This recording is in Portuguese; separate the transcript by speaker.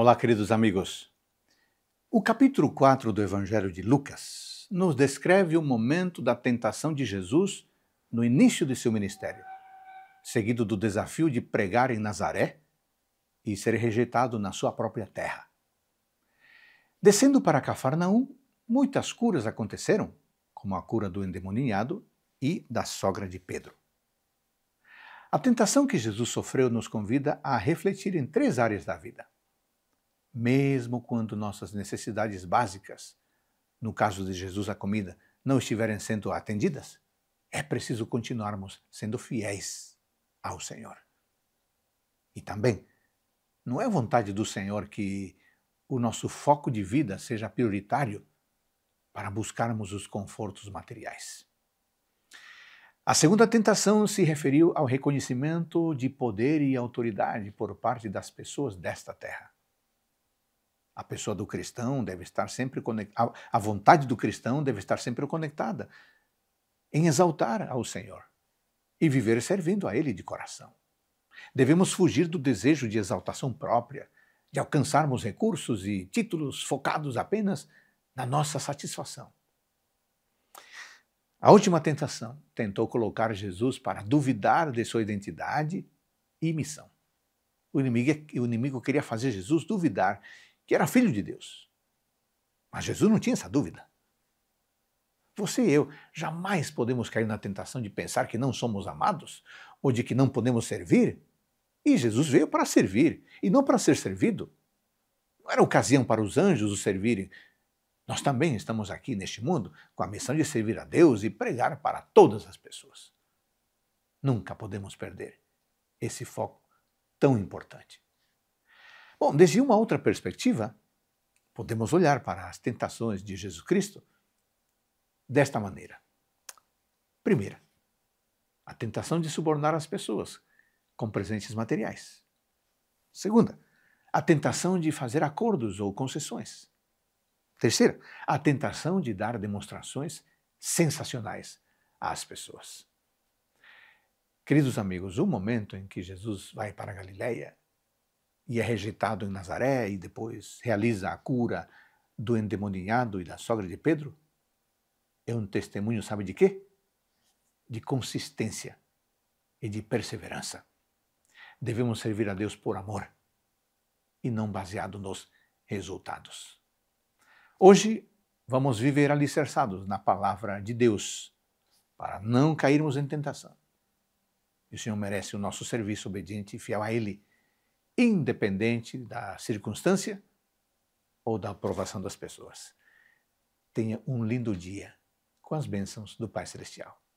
Speaker 1: Olá, queridos amigos. O capítulo 4 do Evangelho de Lucas nos descreve o momento da tentação de Jesus no início de seu ministério, seguido do desafio de pregar em Nazaré e ser rejeitado na sua própria terra. Descendo para Cafarnaum, muitas curas aconteceram, como a cura do endemoniado e da sogra de Pedro. A tentação que Jesus sofreu nos convida a refletir em três áreas da vida: mesmo quando nossas necessidades básicas, no caso de Jesus a comida, não estiverem sendo atendidas, é preciso continuarmos sendo fiéis ao Senhor. E também, não é vontade do Senhor que o nosso foco de vida seja prioritário para buscarmos os confortos materiais. A segunda tentação se referiu ao reconhecimento de poder e autoridade por parte das pessoas desta terra. A pessoa do cristão deve estar sempre conectada, a vontade do cristão deve estar sempre conectada em exaltar ao Senhor e viver servindo a Ele de coração. Devemos fugir do desejo de exaltação própria, de alcançarmos recursos e títulos focados apenas na nossa satisfação. A última tentação tentou colocar Jesus para duvidar de sua identidade e missão. O inimigo, é, o inimigo queria fazer Jesus duvidar que era filho de Deus. Mas Jesus não tinha essa dúvida. Você e eu jamais podemos cair na tentação de pensar que não somos amados ou de que não podemos servir. E Jesus veio para servir e não para ser servido. Não era ocasião para os anjos o servirem. Nós também estamos aqui neste mundo com a missão de servir a Deus e pregar para todas as pessoas. Nunca podemos perder esse foco tão importante. Bom, desde uma outra perspectiva, podemos olhar para as tentações de Jesus Cristo desta maneira. Primeira, a tentação de subornar as pessoas com presentes materiais. Segunda, a tentação de fazer acordos ou concessões. Terceira, a tentação de dar demonstrações sensacionais às pessoas. Queridos amigos, o momento em que Jesus vai para a Galileia e é rejeitado em Nazaré e depois realiza a cura do endemoniado e da sogra de Pedro? É um testemunho, sabe de quê? De consistência e de perseverança. Devemos servir a Deus por amor e não baseado nos resultados. Hoje vamos viver alicerçados na palavra de Deus para não cairmos em tentação. E o Senhor merece o nosso serviço obediente e fiel a Ele independente da circunstância ou da aprovação das pessoas. Tenha um lindo dia com as bênçãos do Pai Celestial.